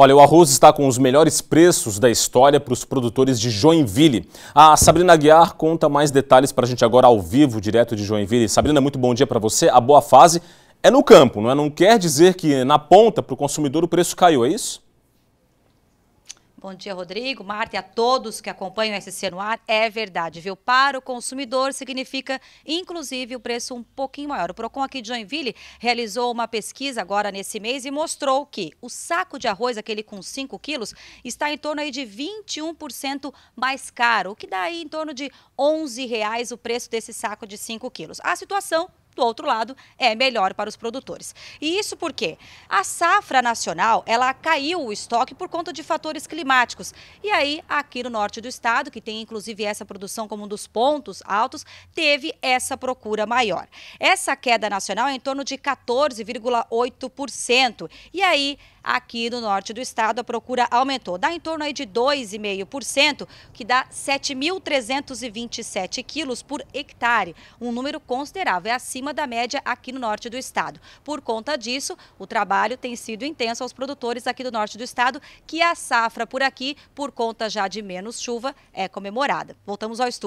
Olha, o arroz está com os melhores preços da história para os produtores de Joinville. A Sabrina Aguiar conta mais detalhes para a gente agora ao vivo, direto de Joinville. Sabrina, muito bom dia para você. A boa fase é no campo, não é? Não quer dizer que na ponta, para o consumidor, o preço caiu, é isso? Bom dia, Rodrigo, Marta e a todos que acompanham o SC no ar. É verdade, viu? Para o consumidor significa, inclusive, o preço um pouquinho maior. O PROCON aqui de Joinville realizou uma pesquisa agora nesse mês e mostrou que o saco de arroz, aquele com 5 quilos, está em torno aí de 21% mais caro, o que dá aí em torno de R$ 11 reais o preço desse saco de 5 quilos. A situação do outro lado, é melhor para os produtores. E isso porque a safra nacional, ela caiu o estoque por conta de fatores climáticos. E aí, aqui no norte do estado, que tem inclusive essa produção como um dos pontos altos, teve essa procura maior. Essa queda nacional é em torno de 14,8%. E aí, aqui no norte do estado, a procura aumentou. Dá em torno aí de 2,5%, que dá 7.327 quilos por hectare. Um número considerável, é acima acima da média aqui no norte do estado. Por conta disso, o trabalho tem sido intenso aos produtores aqui do norte do estado, que a safra por aqui, por conta já de menos chuva, é comemorada. Voltamos ao estudo.